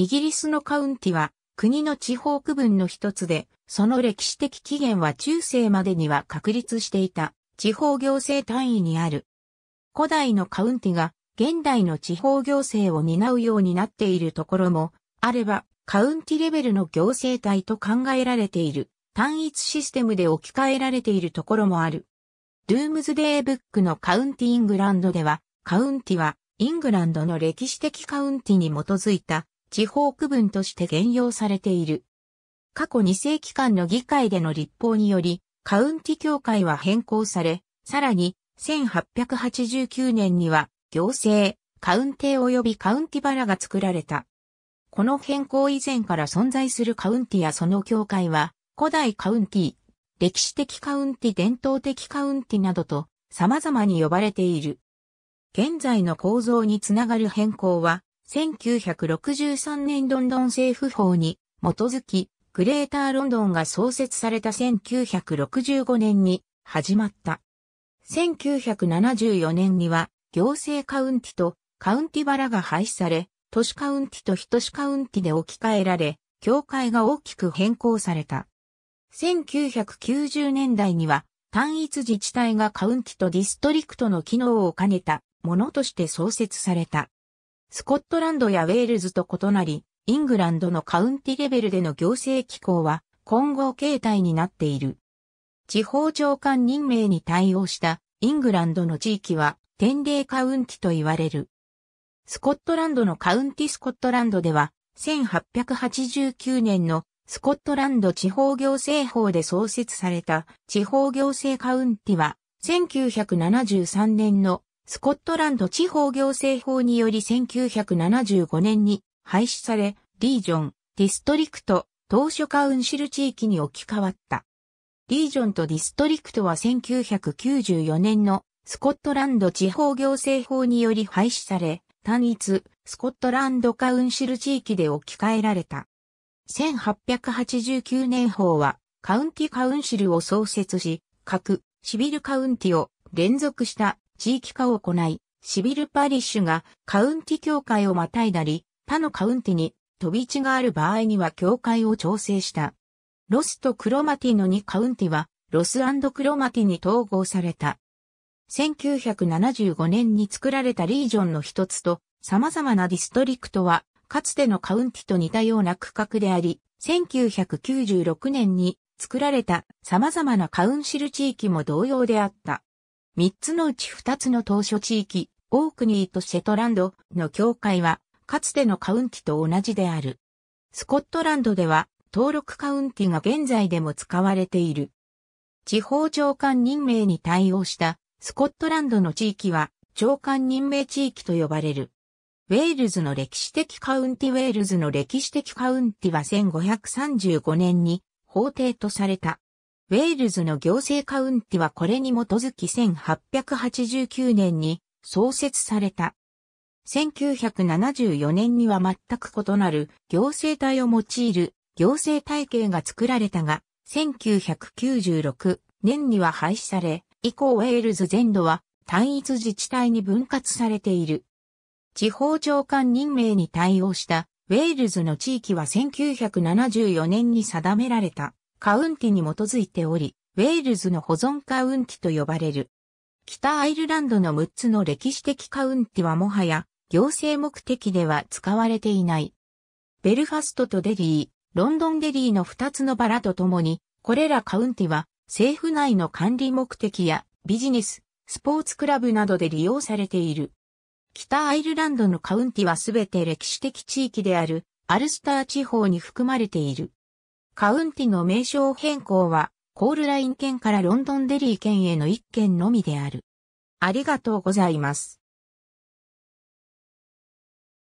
イギリスのカウンティは国の地方区分の一つで、その歴史的起源は中世までには確立していた地方行政単位にある。古代のカウンティが現代の地方行政を担うようになっているところもあれば、カウンティレベルの行政体と考えられている単一システムで置き換えられているところもある。ルームズデーブックのカウンティイングランドでは、カウンティはイングランドの歴史的カウンティに基づいた地方区分として現用されている。過去2世紀間の議会での立法により、カウンティ協会は変更され、さらに、1889年には、行政、カウンテ及びカウンティバラが作られた。この変更以前から存在するカウンティやその協会は、古代カウンティ、歴史的カウンティ伝統的カウンティなどと様々に呼ばれている。現在の構造につながる変更は、1963年ロンドン政府法に基づき、グレーターロンドンが創設された1965年に始まった。1974年には行政カウンティとカウンティバラが廃止され、都市カウンティと人都市カウンティで置き換えられ、境界が大きく変更された。1990年代には単一自治体がカウンティとディストリクトの機能を兼ねたものとして創設された。スコットランドやウェールズと異なり、イングランドのカウンティレベルでの行政機構は混合形態になっている。地方長官任命に対応したイングランドの地域は天霊カウンティと言われる。スコットランドのカウンティスコットランドでは1889年のスコットランド地方行政法で創設された地方行政カウンティは1973年のスコットランド地方行政法により1975年に廃止され、リージョン、ディストリクト、当初カウンシル地域に置き換わった。リージョンとディストリクトは1994年のスコットランド地方行政法により廃止され、単一、スコットランドカウンシル地域で置き換えられた。1889年法は、カウンティカウンシルを創設し、各、シビルカウンティを連続した地域化を行い、シビルパリッシュがカウンティ教会をまたいだり、他のカウンティに飛び地がある場合には教会を調整した。ロスとクロマティの2カウンティは、ロスクロマティに統合された。1975年に作られたリージョンの一つと、様々なディストリクトは、かつてのカウンティと似たような区画であり、1996年に作られた様々なカウンシル地域も同様であった。3つのうち2つの当初地域、オークニーとシェトランドの境界は、かつてのカウンティと同じである。スコットランドでは、登録カウンティが現在でも使われている。地方長官任命に対応したスコットランドの地域は長官任命地域と呼ばれる。ウェールズの歴史的カウンティウェールズの歴史的カウンティは1535年に法廷とされたウェールズの行政カウンティはこれに基づき1889年に創設された。1974年には全く異なる行政体を用いる行政体系が作られたが、1996年には廃止され、以降ウェールズ全土は単一自治体に分割されている。地方長官任命に対応したウェールズの地域は1974年に定められた。カウンティに基づいており、ウェールズの保存カウンティと呼ばれる。北アイルランドの6つの歴史的カウンティはもはや行政目的では使われていない。ベルファストとデリー、ロンドンデリーの2つのバラとともに、これらカウンティは政府内の管理目的やビジネス、スポーツクラブなどで利用されている。北アイルランドのカウンティはすべて歴史的地域であるアルスター地方に含まれている。カウンティの名称変更は、コールライン県からロンドンデリー県への1県のみである。ありがとうございます。